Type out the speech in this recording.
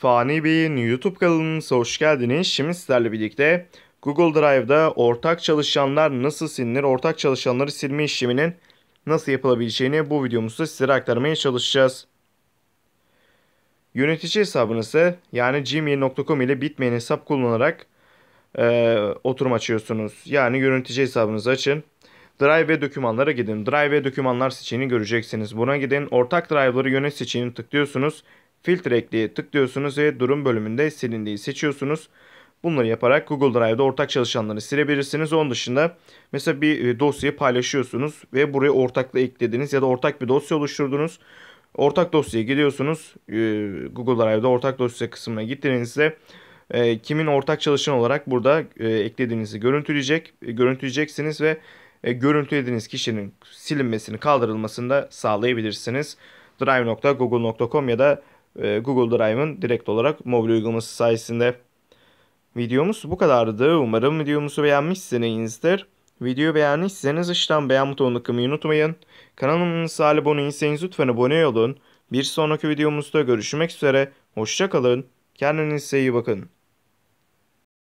Fani Bey'in YouTube kanalımıza hoş geldiniz. Şimdi sizlerle birlikte Google Drive'da ortak çalışanlar nasıl silinir, ortak çalışanları silme işleminin nasıl yapılabileceğini bu videomuzda sizlere aktarmaya çalışacağız. Yönetici hesabınızı yani gmail.com ile bitmeyen hesap kullanarak e, oturum açıyorsunuz. Yani yönetici hesabınızı açın. Drive ve dokümanlara gidin. Drive ve dokümanlar seçeneğini göreceksiniz. Buna gidin. Ortak drive'ları yönet seçeneğini tıklıyorsunuz filtre ekleye tıklıyorsunuz ve durum bölümünde silindiği seçiyorsunuz. Bunları yaparak Google Drive'da ortak çalışanları silebilirsiniz. Onun dışında mesela bir e, dosyayı paylaşıyorsunuz ve buraya ortakla eklediniz ya da ortak bir dosya oluşturdunuz. Ortak dosyaya gidiyorsunuz. E, Google Drive'da ortak dosya kısmına gittiğinizde e, kimin ortak çalışan olarak burada eklediğinizi görüntüleyecek, görüntüleyeceksiniz ve görüntülediğiniz kişinin silinmesini, kaldırılmasını da sağlayabilirsiniz. drive.google.com ya da ee, Google Drive'ın direkt olarak mobil uygulaması sayesinde. Videomuz bu kadardı. Umarım videomuzu beğenmişsinizdir. Videoyu beğenmişseniz dıştan beğen butonunu kımayı unutmayın. Kanalımıza abone değilseniz lütfen abone olun. Bir sonraki videomuzda görüşmek üzere. Hoşçakalın. Kendinize iyi bakın.